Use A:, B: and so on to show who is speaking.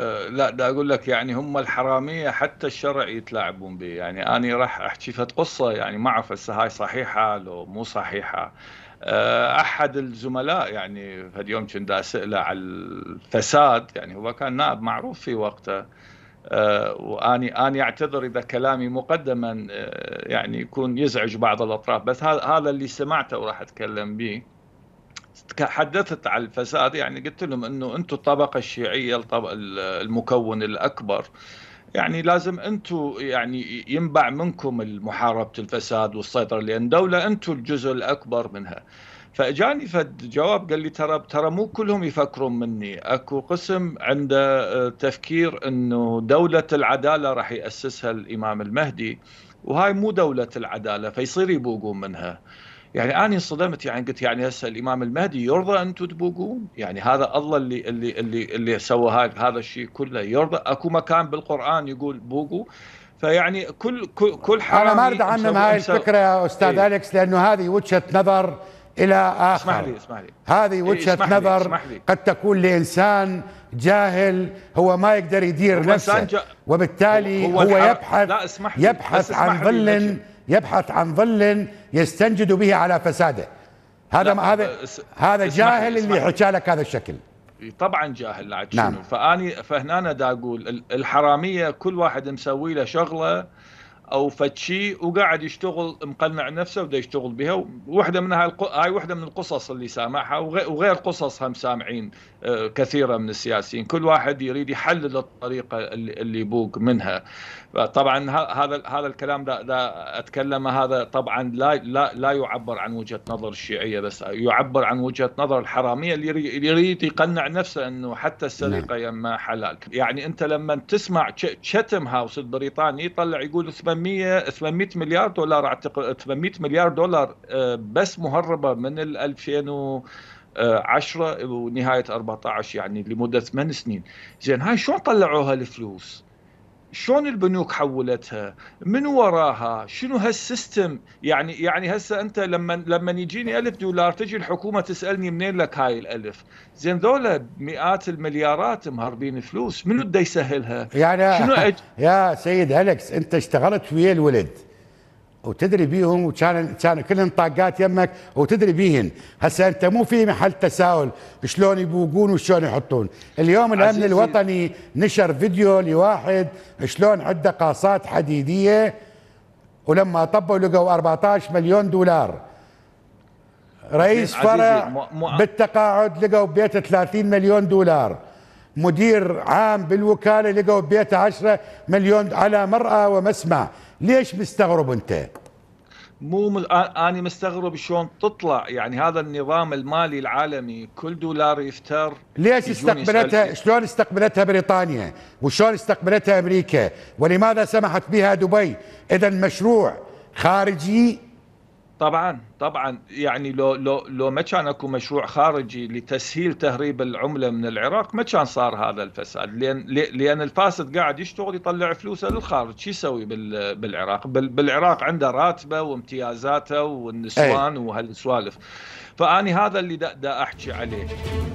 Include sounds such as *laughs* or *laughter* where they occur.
A: آه، لا دا اقول لك يعني هم الحراميه حتى الشرع يتلاعبون به يعني انا راح احكي فت قصه يعني ما اعرف هسه هاي صحيحه لو مو صحيحه آه، احد الزملاء يعني في اليوم كنت اساله على الفساد يعني هو كان نائب معروف في وقته آه، واني اني اعتذر اذا كلامي مقدما يعني يكون يزعج بعض الاطراف بس هذا اللي سمعته وراح اتكلم به حدثت على الفساد يعني قلت لهم انه انتم الطبقه الشيعيه الطبق المكون الاكبر يعني لازم انتم يعني ينبع منكم محاربه الفساد والسيطره لان دوله انتم الجزء الاكبر منها فاجاني فد جواب قال لي ترى ترى مو كلهم يفكرون مني اكو قسم عنده آه، تفكير انه دوله العداله راح ياسسها الامام المهدي وهاي مو دوله العداله فيصير يبوقون منها يعني انا انصدمت يعني قلت يعني هسه الامام المهدي يرضى انتم تبوقون يعني هذا الله اللي اللي اللي اللي سوى هذا الشيء كله يرضى اكو مكان بالقران يقول بوقوا فيعني كل كل كل انا ما اريد اعمم هاي الفكره يا استاذ إيه؟
B: اليكس لانه هذه وجهه نظر الى اخر اسمح لي اسمح
A: لي هذه إيه، وجهه إيه نظر لي
B: قد تكون لانسان جاهل هو ما يقدر يدير نفسه جا... وبالتالي هو, هو يبحث
A: لا اسمح لي يبحث عن ظل
B: يبحث عن ظل يستنجد به على فساده
A: هذا هذا هذا جاهل اللي حكى
B: لك هذا الشكل
A: طبعا جاهل عاد نعم. فاني فهنا انا دا اقول الحراميه كل واحد مسوي له شغله او فد شيء وقاعد يشتغل مقنع نفسه وده يشتغل بها وحده من هاي هاي وحده من القصص اللي سامعها وغير قصص هم سامعين آه، كثيره من السياسيين كل واحد يريد يحلل الطريقه اللي بوق منها طبعا هذا هذا الكلام ده, ده اتكلم هذا طبعا لا لا لا يعبر عن وجهه نظر الشيعيه بس يعبر عن وجهه نظر الحراميه اللي يريد يقنع نفسه انه حتى السرقه نعم. يما حلال يعني انت لما تسمع شتم هاوس البريطاني يطلع يقول 800 800 مليار دولار اعتقد 800 مليار دولار آه، بس مهربه من 2000 10 ونهايه 14 يعني لمده 8 سنين زين هاي شلون طلعوا هالفلوس شلون البنوك حولتها من وراها شنو هالسيستم يعني يعني هسه انت لما لما يجيني ألف دولار تجي الحكومه تسالني منين لك هاي الألف زين ذولا مئات المليارات مهربين فلوس منو بده يسهلها
B: يعني شنو *laughs* أج... يا سيد هلكس انت اشتغلت ويا الولد وتدري بيهم وكان كان كلهن طاقات يمك وتدري بيهن هسه انت مو في محل تساؤل شلون يبوقون وشلون يحطون اليوم الامن الوطني نشر فيديو لواحد شلون عنده قاصات حديديه ولما طبوا لقوا 14 مليون دولار رئيس فرع بالتقاعد لقوا بيته 30 مليون دولار مدير عام بالوكاله لقوا بيته 10 مليون على مرأة ومسمع ليش مستغرب انت
A: مو مل... انا مستغرب شلون تطلع يعني هذا النظام المالي العالمي كل دولار يفتر ليش استقبلتها
B: شلون استقبلتها بريطانيا وشلون استقبلتها امريكا ولماذا سمحت بها دبي اذا مشروع خارجي
A: طبعا طبعا يعني لو لو لو ما كان اكو مشروع خارجي لتسهيل تهريب العمله من العراق ما كان صار هذا الفساد لان لان الفاسد قاعد يشتغل يطلع فلوسه للخارج شو يسوي بالعراق بالعراق عنده راتبه وامتيازاته والنسوان إيه. وهالسوالف فاني هذا اللي دا, دا احكي عليه